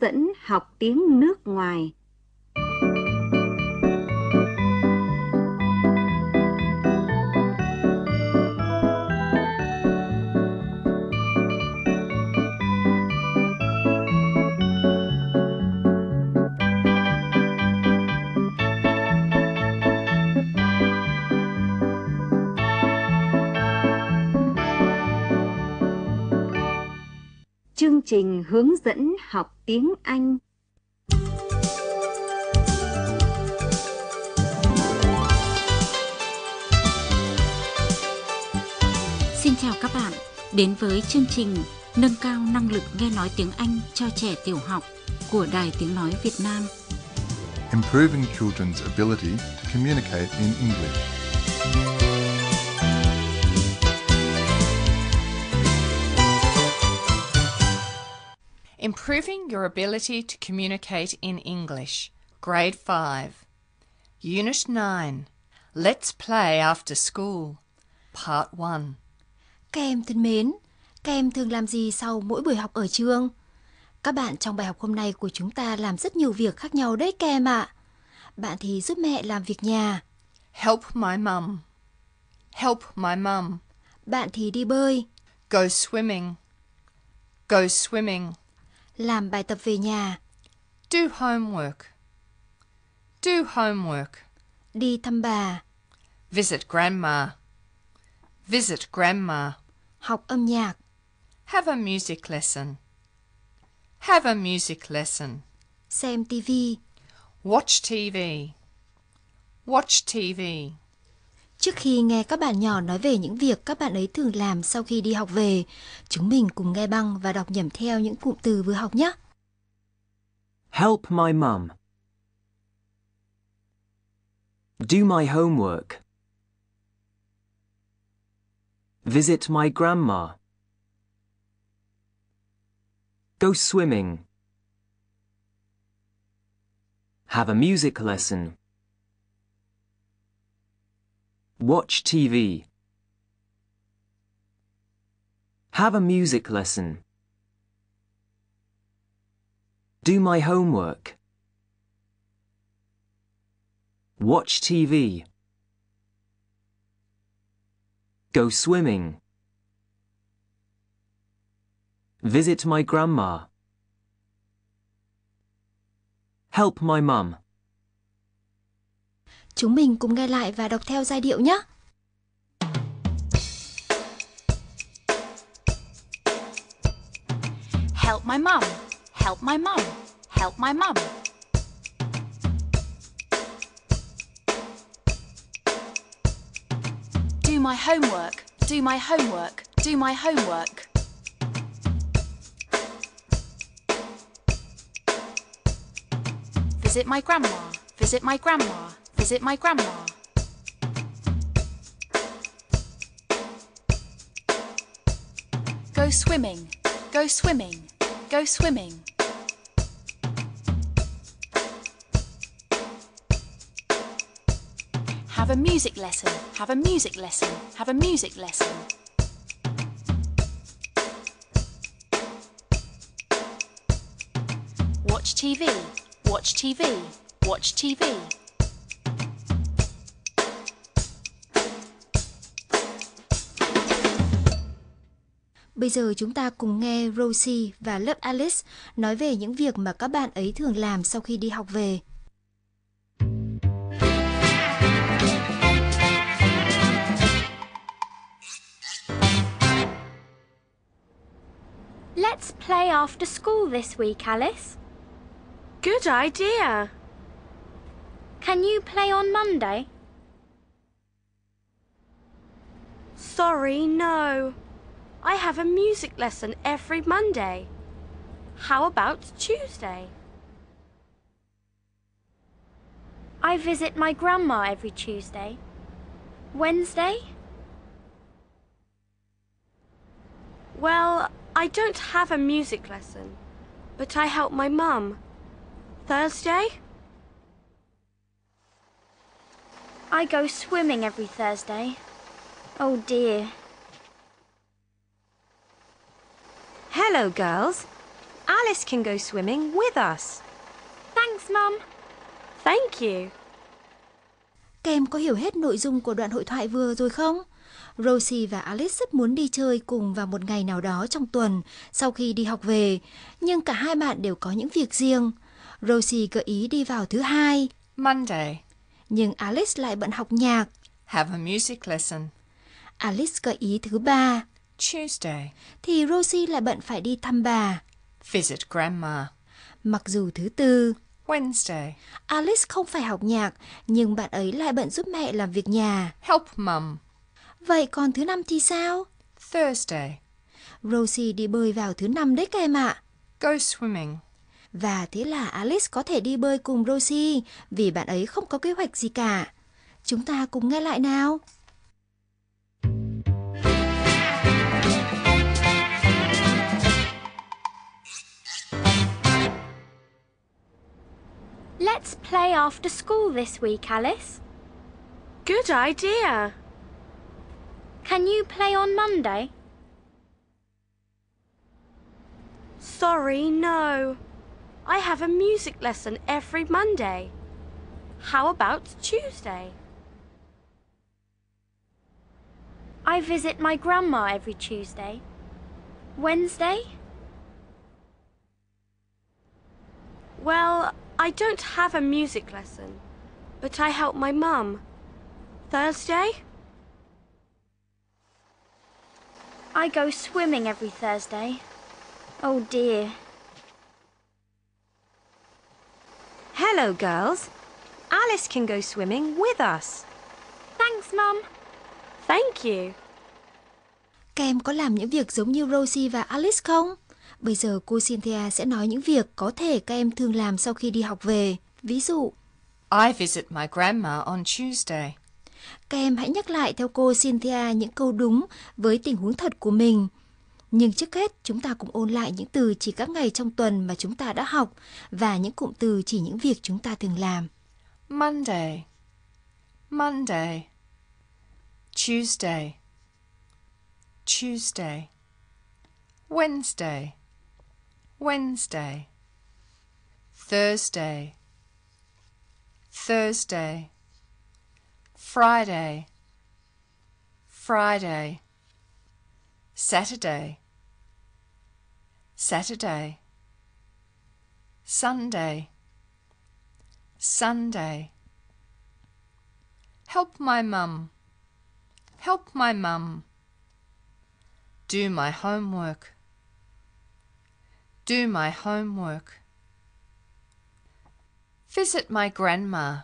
dẫn học tiếng nước ngoài trình hướng dẫn học tiếng Anh. Xin chào các bạn, đến với chương trình Nâng cao năng lực nghe nói tiếng Anh cho trẻ tiểu học của Đài Tiếng Nói Việt Nam. Improving children's ability to communicate in English. Improving your ability to communicate in English. Grade 5. Unit 9. Let's play after school. Part 1. Các em thân mến, các em thường làm gì sau mỗi buổi học ở trường? Các bạn trong bài học hôm nay của chúng ta làm rất nhiều việc khác nhau đấy các em ạ. Bạn thì giúp mẹ làm việc nhà. Help my mum. Help my mum. Bạn thì đi bơi. Go swimming. Go swimming. Làm bài tập về nhà. Do homework. Do homework. Đi thăm bà. Visit grandma. Visit grandma. Học âm nhạc. Have a music lesson. Have a music lesson. Xem TV. Watch TV. Watch TV. Trước khi nghe các bạn nhỏ nói về những việc các bạn ấy thường làm sau khi đi học về, chúng mình cùng nghe băng và đọc nhẩm theo những cụm từ vừa học nhé. Help my mum. Do my homework. Visit my grandma. Go swimming. Have a music lesson. Watch TV. Have a music lesson. Do my homework. Watch TV. Go swimming. Visit my grandma. Help my mum. Chúng mình cùng nghe lại và đọc theo giai điệu nhé. Help my mom, help my mom, help my mom. Do my homework, do my homework, do my homework. Visit my grandma, visit my grandma, Is it my grandma? Go swimming, go swimming, go swimming. Have a music lesson, have a music lesson, have a music lesson. Watch TV, watch TV, watch TV. Bây giờ chúng ta cùng nghe Rosie và lớp Alice nói về những việc mà các bạn ấy thường làm sau khi đi học về. Let's play after school this week, Alice. Good idea. Can you play on Monday? Sorry, no. I have a music lesson every Monday. How about Tuesday? I visit my grandma every Tuesday. Wednesday? Well, I don't have a music lesson, but I help my mum. Thursday? I go swimming every Thursday. Oh dear, Hello, girls. Alice can go swimming with us. Thanks, Mum. Thank you. Các em có hiểu hết nội dung của đoạn hội thoại vừa rồi không? Rosie và Alice rất muốn đi chơi cùng vào một ngày nào đó trong tuần sau khi đi học về, nhưng cả hai bạn đều có những việc riêng. Rosie gợi ý đi vào thứ hai, Monday. Nhưng Alice lại bận học nhạc. Have a music lesson. Alice gợi ý thứ ba, Tuesday thì Rosie lại bận phải đi thăm bà. Visit grandma. Mặc dù thứ tư Wednesday. Alice không phải học nhạc, nhưng bạn ấy lại bận giúp mẹ làm việc nhà. Help mum. Vậy còn thứ năm thì sao? Thursday. Rosie đi bơi vào thứ năm đấy các em ạ. Go swimming. Và thế là Alice có thể đi bơi cùng Rosie vì bạn ấy không có kế hoạch gì cả. Chúng ta cùng nghe lại nào. Let's play after school this week, Alice. Good idea. Can you play on Monday? Sorry, no. I have a music lesson every Monday. How about Tuesday? I visit my grandma every Tuesday. Wednesday? Well, I don't have a music lesson, but I help my mum. Thursday? I go swimming every Thursday. Oh dear. Hello, girls. Alice can go swimming with us. Thanks, Mum. Thank you. Các em có làm những việc giống như Rosie và Alice không? Bây giờ cô Cynthia sẽ nói những việc có thể các em thường làm sau khi đi học về. Ví dụ, I visit my grandma on Tuesday. Các em hãy nhắc lại theo cô Cynthia những câu đúng với tình huống thật của mình. Nhưng trước hết, chúng ta cũng ôn lại những từ chỉ các ngày trong tuần mà chúng ta đã học và những cụm từ chỉ những việc chúng ta thường làm. Monday Monday Tuesday Tuesday Wednesday Wednesday, Thursday, Thursday, Friday, Friday, Saturday, Saturday, Sunday, Sunday. Help my mum. Help my mum. Do my homework. Do my homework. Visit my grandma.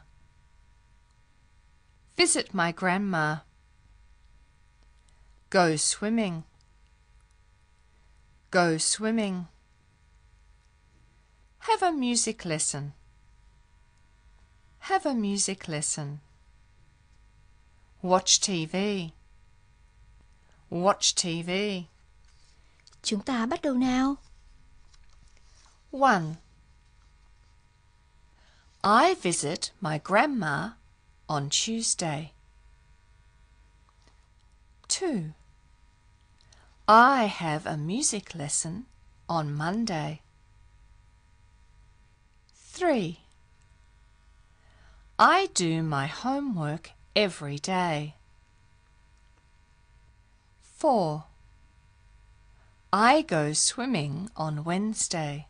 Visit my grandma. Go swimming. Go swimming. Have a music lesson. Have a music lesson. Watch TV. Watch TV. Chúng ta bắt đầu nào? 1. I visit my grandma on Tuesday. 2. I have a music lesson on Monday. 3. I do my homework every day. 4. I go swimming on Wednesday.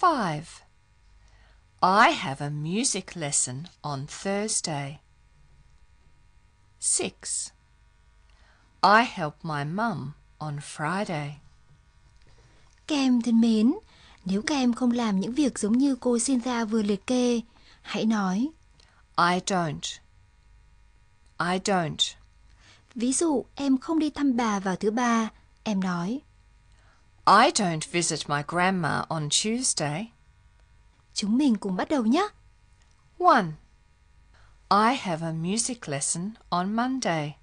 5. I have a music lesson on Thursday. 6. I help my mum on Friday. Các em thân mến, nếu các em không làm những việc giống như cô Cynthia vừa liệt kê, hãy nói I don't. I don't. Ví dụ, em không đi thăm bà vào thứ ba, em nói I don't visit my grandma on Tuesday. Chúng mình cùng bắt đầu nhé. 1. I have a music lesson on Monday.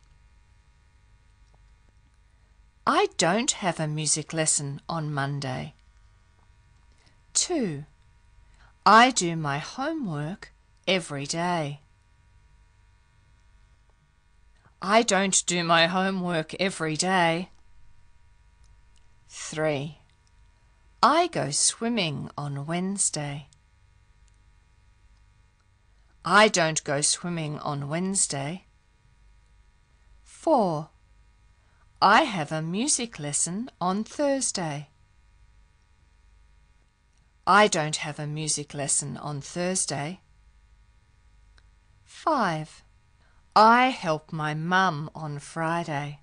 I don't have a music lesson on Monday. 2. I do my homework every day. I don't do my homework every day. 3. I go swimming on Wednesday. I don't go swimming on Wednesday. 4. I have a music lesson on Thursday. I don't have a music lesson on Thursday. 5. I help my mum on Friday.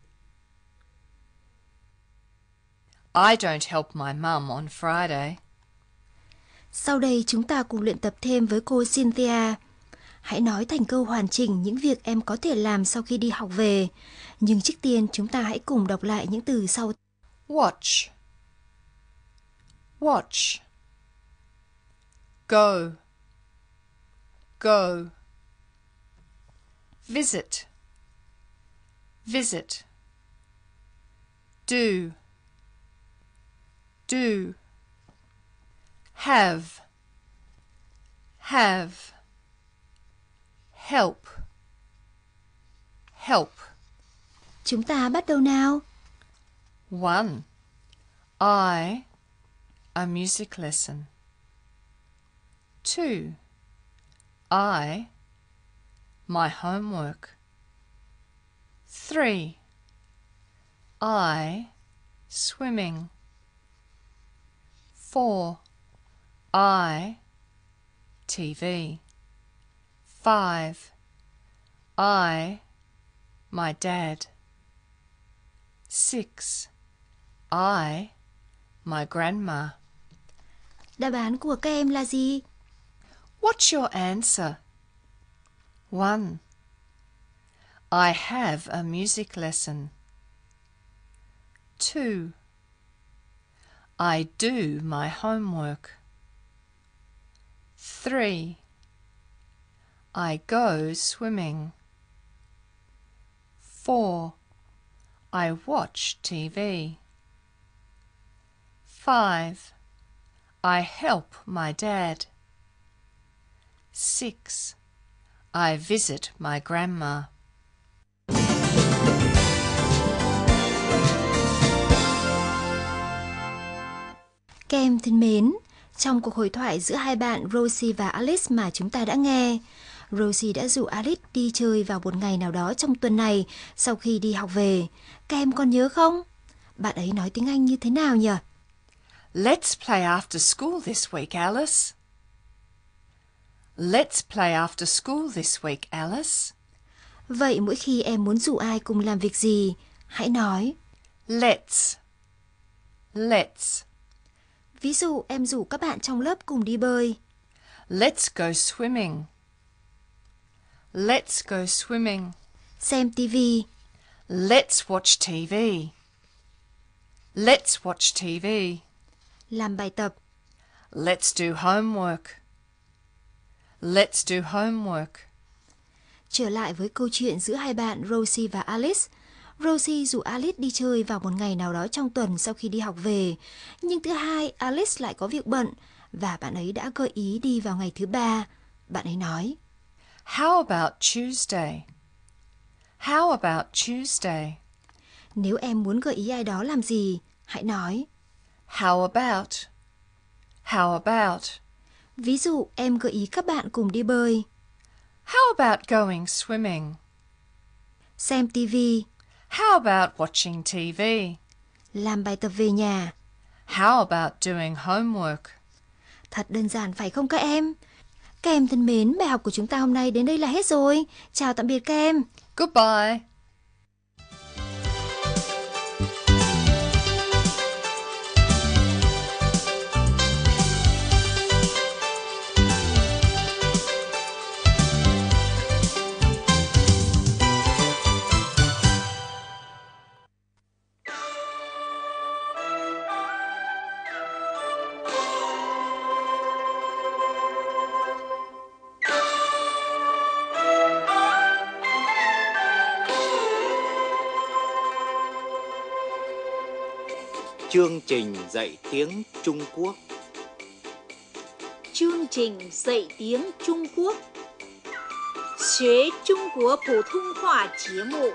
I don't help my mum on Friday. Sau đây chúng ta cùng luyện tập thêm với cô Cynthia. Hãy nói thành câu hoàn chỉnh những việc em có thể làm sau khi đi học về. Nhưng trước tiên chúng ta hãy cùng đọc lại những từ sau. Watch. Watch. Go. Go. Visit. Visit. Do. do have have help help Chúng ta bắt đầu nào. 1. I a music lesson. 2. I my homework. 3. I swimming four I TV five I my dad six I my grandma Đáp án của các em là gì? What's your answer? 1. I have a music lesson. 2. I do my homework. 3. I go swimming. 4. I watch TV. 5. I help my dad. 6. I visit my grandma. em thân mến, trong cuộc hội thoại giữa hai bạn Rosie và Alice mà chúng ta đã nghe, Rosie đã rủ Alice đi chơi vào một ngày nào đó trong tuần này sau khi đi học về. Các em còn nhớ không? Bạn ấy nói tiếng Anh như thế nào nhỉ? Let's play after school this week, Alice. Let's play after school this week, Alice. Vậy mỗi khi em muốn rủ ai cùng làm việc gì, hãy nói Let's. Let's. Ví dụ, em rủ các bạn trong lớp cùng đi bơi. Let's go swimming. Let's go swimming. Xem TV. Let's watch TV. Let's watch TV. Làm bài tập. Let's do homework. Let's do homework. Trở lại với câu chuyện giữa hai bạn Rosie và Alice, Rosie rủ Alice đi chơi vào một ngày nào đó trong tuần sau khi đi học về. Nhưng thứ hai, Alice lại có việc bận và bạn ấy đã gợi ý đi vào ngày thứ ba. Bạn ấy nói, How about Tuesday? How about Tuesday? Nếu em muốn gợi ý ai đó làm gì, hãy nói How about? How about? Ví dụ, em gợi ý các bạn cùng đi bơi. How about going swimming? Xem TV, How about watching TV? Làm bài tập về nhà. How about doing homework? Thật đơn giản phải không các em? Các em thân mến, bài học của chúng ta hôm nay đến đây là hết rồi. Chào tạm biệt các em. Goodbye. Chương trình dạy tiếng Trung Quốc Chương trình dạy tiếng Trung Quốc Xuế Trung Quốc Phổ Thông Hòa Chế Mộ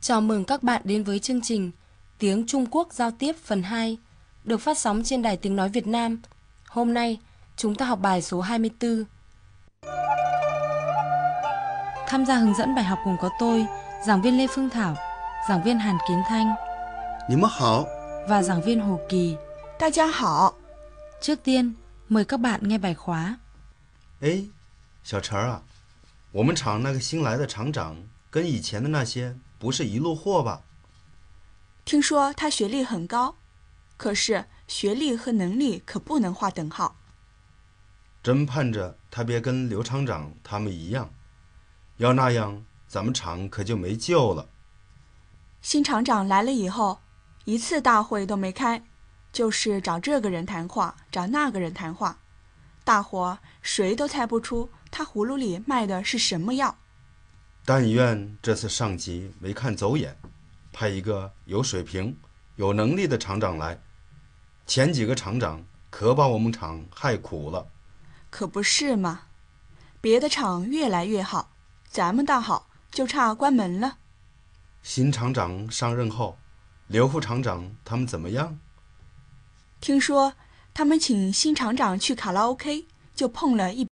Chào mừng các bạn đến với chương trình Tiếng Trung Quốc giao tiếp phần 2 được phát sóng trên Đài Tiếng Nói Việt Nam. Hôm nay, chúng ta học bài số 24. Tham gia hướng dẫn bài học cùng có tôi, giảng viên Lê Phương Thảo, giảng viên Hàn Kiến Thanh. Ni mơ hảo. Và giảng viên Hồ Kỳ. Ta gia hảo. Trước tiên, mời các bạn nghe bài khóa. Ê, 小陈啊，我们厂那个新来的厂长跟以前的那些不是一路货吧？听说他学历很高。可是学历和能力可不能划等号。真盼着他别跟刘厂长他们一样，要那样，咱们厂可就没救了。新厂长来了以后，一次大会都没开，就是找这个人谈话，找那个人谈话，大伙谁都猜不出他葫芦里卖的是什么药。但愿这次上级没看走眼，派一个有水平。有能力的厂长来，前几个厂长可把我们厂害苦了，可不是嘛？别的厂越来越好，咱们倒好，就差关门了。新厂长上任后，刘副厂长他们怎么样？听说他们请新厂长去卡拉 OK，就碰了一。